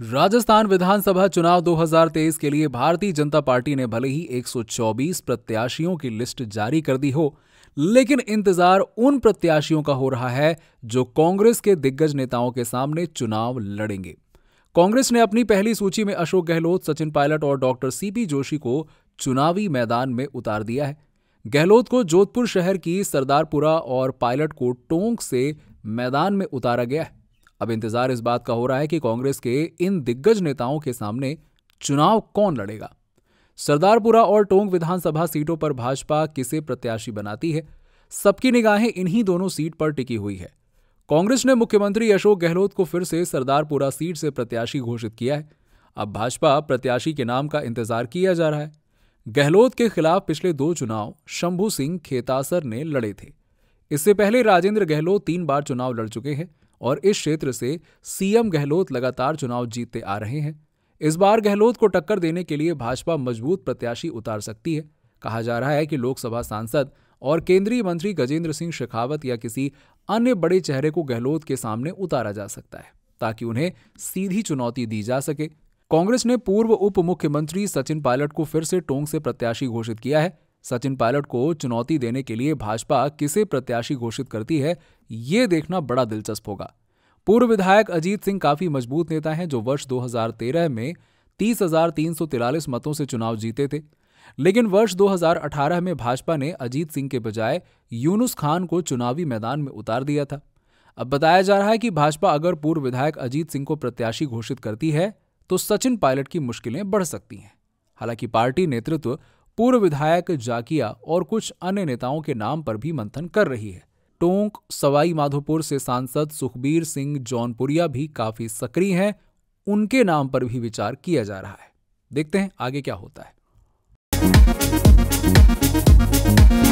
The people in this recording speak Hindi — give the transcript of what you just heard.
राजस्थान विधानसभा चुनाव 2023 के लिए भारतीय जनता पार्टी ने भले ही 124 प्रत्याशियों की लिस्ट जारी कर दी हो लेकिन इंतजार उन प्रत्याशियों का हो रहा है जो कांग्रेस के दिग्गज नेताओं के सामने चुनाव लड़ेंगे कांग्रेस ने अपनी पहली सूची में अशोक गहलोत सचिन पायलट और डॉक्टर सीपी जोशी को चुनावी मैदान में उतार दिया है गहलोत को जोधपुर शहर की सरदारपुरा और पायलट को टोंक से मैदान में उतारा गया है अब इंतजार इस बात का हो रहा है कि कांग्रेस के इन दिग्गज नेताओं के सामने चुनाव कौन लड़ेगा सरदारपुरा और टोंग विधानसभा सीटों पर भाजपा किसे प्रत्याशी बनाती है सबकी निगाहें इन्हीं दोनों सीट पर टिकी हुई है कांग्रेस ने मुख्यमंत्री अशोक गहलोत को फिर से सरदारपुरा सीट से प्रत्याशी घोषित किया है अब भाजपा प्रत्याशी के नाम का इंतजार किया जा रहा है गहलोत के खिलाफ पिछले दो चुनाव शंभू सिंह खेतासर ने लड़े थे इससे पहले राजेंद्र गहलोत तीन बार चुनाव लड़ चुके हैं और इस क्षेत्र से सीएम गहलोत लगातार चुनाव जीतते आ रहे हैं इस बार गहलोत को टक्कर देने के लिए भाजपा मजबूत प्रत्याशी उतार सकती है कहा जा रहा है कि लोकसभा सांसद और केंद्रीय मंत्री गजेंद्र सिंह शेखावत या किसी अन्य बड़े चेहरे को गहलोत के सामने उतारा जा सकता है ताकि उन्हें सीधी चुनौती दी जा सके कांग्रेस ने पूर्व उप मुख्यमंत्री सचिन पायलट को फिर से टोंग से प्रत्याशी घोषित किया है सचिन पायलट को चुनौती देने के लिए भाजपा किसे प्रत्याशी घोषित करती है ये देखना बड़ा दिलचस्प होगा पूर्व विधायक अजीत सिंह काफी मजबूत नेता हैं जो वर्ष 2013 में तीस मतों से चुनाव जीते थे लेकिन वर्ष 2018 में भाजपा ने अजीत सिंह के बजाय यूनुस खान को चुनावी मैदान में उतार दिया था अब बताया जा रहा है कि भाजपा अगर पूर्व विधायक अजीत सिंह को प्रत्याशी घोषित करती है तो सचिन पायलट की मुश्किलें बढ़ सकती हैं हालांकि पार्टी नेतृत्व पूर्व विधायक जाकिया और कुछ अन्य नेताओं के नाम पर भी मंथन कर रही है टोंक सवाई माधोपुर से सांसद सुखबीर सिंह जौनपुरिया भी काफी सक्रिय हैं उनके नाम पर भी विचार किया जा रहा है देखते हैं आगे क्या होता है